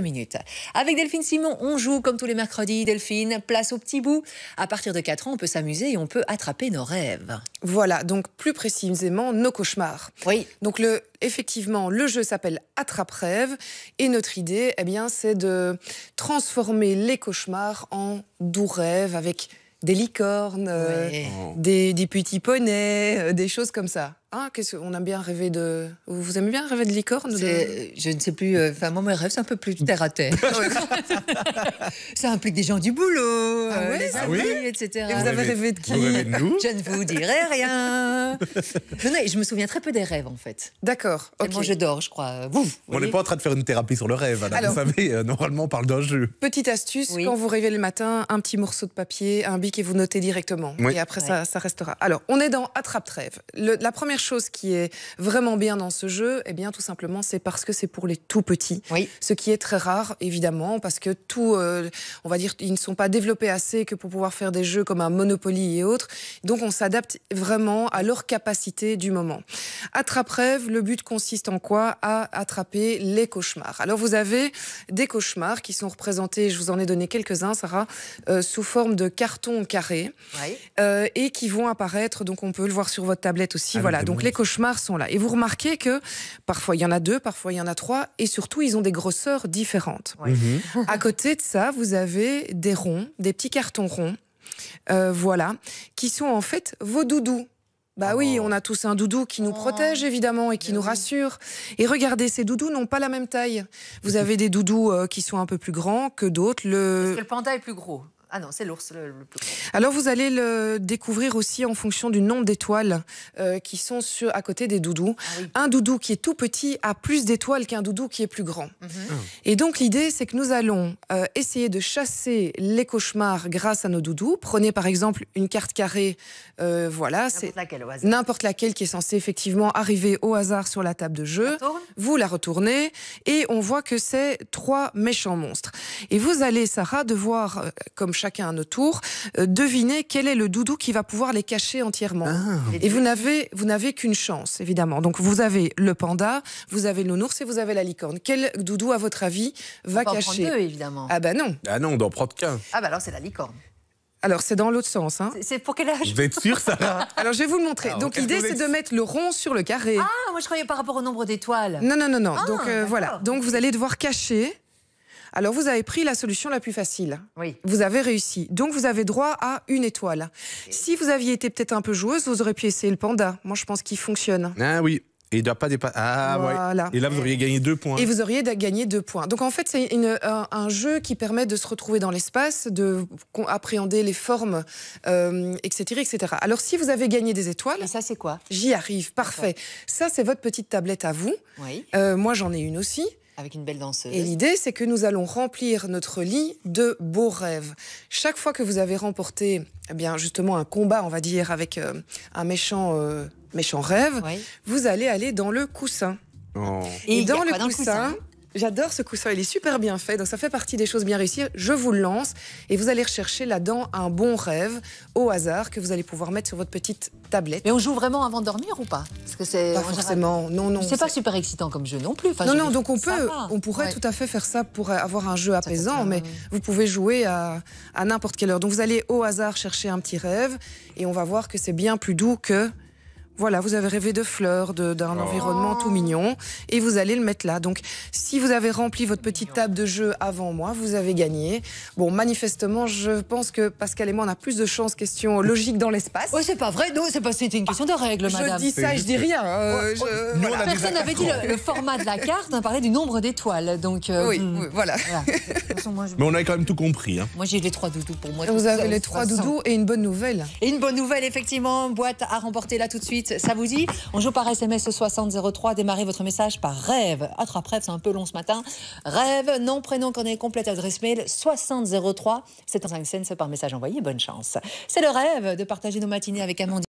minutes. Avec Delphine Simon, on joue comme tous les mercredis. Delphine, place au petit bout. À partir de 4 ans, on peut s'amuser et on peut attraper nos rêves. Voilà, donc plus précisément, nos cauchemars. Oui. Donc effectivement, le jeu s'appelle Attrape rêve et notre idée, eh bien, c'est de transformer les cauchemars en doux rêves avec des licornes, euh, des, petits poneys, euh, des choses comme ça. Ah, qu'est-ce qu'on aime bien rêver de. Vous aimez bien rêver de licorne Je ne sais plus. Euh, enfin, moi, mes rêves, c'est un peu plus terre à terre. ça implique des gens du boulot, ah, euh, ah etc. Et vous, avez rêvé de qui Je ne vous dirai rien. je me souviens très peu des rêves, en fait. D'accord. Quand Moi, je dors, je crois. Vous, on n'est pas en train de faire une thérapie sur le rêve. vous savez, euh, normalement, on parle d'un jeu. Petite astuce quand vous rêvez le matin, un petit morceau de papier, un bic et vous notez directement. Oui. Et après, ça, restera. Alors, on est dans attrape-rêve. La première chose qui est vraiment bien dans ce jeu, et eh bien, tout simplement, c'est parce que c'est pour les tout petits. Oui. Ce qui est très rare, évidemment, parce que tout, euh, on va dire, ils ne sont pas développés assez que pour pouvoir faire des jeux comme un Monopoly et autres. Donc, on s'adapte vraiment à leur capacité du moment. Attrape-rêve, le but consiste en quoi À attraper les cauchemars. Alors, vous avez des cauchemars qui sont représentés, je vous en ai donné quelques-uns, Sarah, euh, sous forme de cartons carré Oui. Euh, et qui vont apparaître, donc on peut le voir sur votre tablette aussi, ah, voilà, ah, donc les cauchemars sont là. Et vous remarquez que parfois il y en a deux, parfois il y en a trois, et surtout ils ont des grosseurs différentes. Mhm. À côté de ça, vous avez des ronds, des petits cartons ronds, euh, voilà, qui sont en fait vos doudous. Bah oui, oh. on a tous un doudou qui nous oh. protège évidemment et qui bah nous rassure. Et regardez, ces doudous n'ont pas la même taille. Vous avez des doudous euh, qui sont un peu plus grands que d'autres. Le... le panda est plus gros. Ah non, c'est l'ours le, plus grand. Alors vous allez le découvrir aussi en fonction du nombre d'étoiles euh, qui sont à côté des doudous. Ah Un doudou qui est tout petit a plus d'étoiles qu'un doudou qui est plus grand. Mhm. Ah. Et donc l'idée, c'est que nous allons euh, essayer de chasser les cauchemars grâce à nos doudous. Prenez par exemple une carte carrée, euh, voilà, c'est n'importe laquelle, qui est censée effectivement arriver au hasard sur la table de jeu. Vous la retournez et on voit que c'est trois méchants monstres. Et vous allez, Sarah, devoir, euh, comme chacun à notre tour, euh, deviner quel est le doudou qui va pouvoir les cacher entièrement. Ah. Et vous n'avez, vous n'avez qu'une chance, évidemment. Donc vous avez le panda, vous avez le nounours et vous avez la licorne. Quel doudou, à votre avis, va On cacher en prendre deux, évidemment. Ah ben non. Ah non, on prendre qu'un. Ah ben alors c'est la licorne. Alors, c'est dans l'autre sens. Hein. C'est pour quel âge Vous êtes sûr, Sarah Alors, je vais vous le montrer. Ah, Donc, l'idée, c'est de mettre le rond sur le carré. Ah, moi, je croyais par rapport au nombre d'étoiles. Non, non, non, non. Ah, Donc, euh, voilà. Donc, vous allez devoir cacher alors vous avez pris la solution la plus facile. Oui. Vous avez réussi. Donc vous avez droit à une étoile. Si vous aviez été peut-être un peu joueuse, vous auriez pu essayer le panda. Moi je pense qu'il fonctionne. Ah oui. Et il doit pas dépasser. Ah oui. Et là, vous auriez gagné deux points. Et vous auriez gagné deux points. Donc en fait, c'est un, jeu qui permet de se retrouver dans l'espace, de appréhender les formes, etc., euh, etc. Alors si vous avez gagné des étoiles. ça, c'est quoi J'y arrive. Parfait. Ça, c'est votre petite tablette à vous. Oui. Euh, moi, j'en ai une aussi. Avec une belle danseuse. Et l'idée, c'est que nous allons remplir notre lit de beaux rêves. Chaque fois que vous avez remporté, eh bien, justement, un combat, on va dire, avec euh, un méchant, euh, méchant rêve, vous allez aller dans le coussin. Oh. Et, dans, le coussin, J'adore ce coussin, il est super bien fait, donc ça fait partie des choses bien réussies. Je vous le lance et vous allez rechercher là-dedans un bon rêve au hasard que vous allez pouvoir mettre sur votre petite tablette. Mais on joue vraiment avant de dormir ou pas Parce que c'est pas forcément, non non. C'est pas super excitant comme jeu non plus. non non, donc on peut, on pourrait tout à fait faire ça pour avoir un jeu apaisant, mais vous pouvez jouer à, à n'importe quelle heure. Donc vous allez au hasard chercher un petit rêve et on va voir que c'est bien plus doux que voilà, vous avez rêvé de fleurs, d'un environnement tout mignon, et vous allez le mettre là. Donc, si vous avez rempli votre petite table de jeu avant moi, vous avez gagné. Bon, manifestement, je pense que Pascal et moi, on a plus de chances, question logique dans l'espace. Oui, c'est pas vrai, non, c'est pas, c'était une question de règle, ah, madame. Je dis ça je dis rien. Euh, Personne n'avait dit le, format de la carte, on parlait du nombre d'étoiles, donc. Euh, hmm. oui, voilà. Mais on a quand même tout compris. Hein. Moi, j'ai les trois doudous pour moi. Vous avez les trois doudous et une bonne nouvelle. Et une bonne nouvelle, effectivement. Boîte à remporter là tout de suite. Ça vous dit On joue par SMS 6003. Démarrez votre message par rêve. Attrape rêve, c'est un peu long ce matin. Rêve, nom, prénom, coordonnée complète, adresse mail 6003. C'est en 5 cents par message envoyé. Bonne chance. C'est le rêve de partager nos matinées avec Amandine.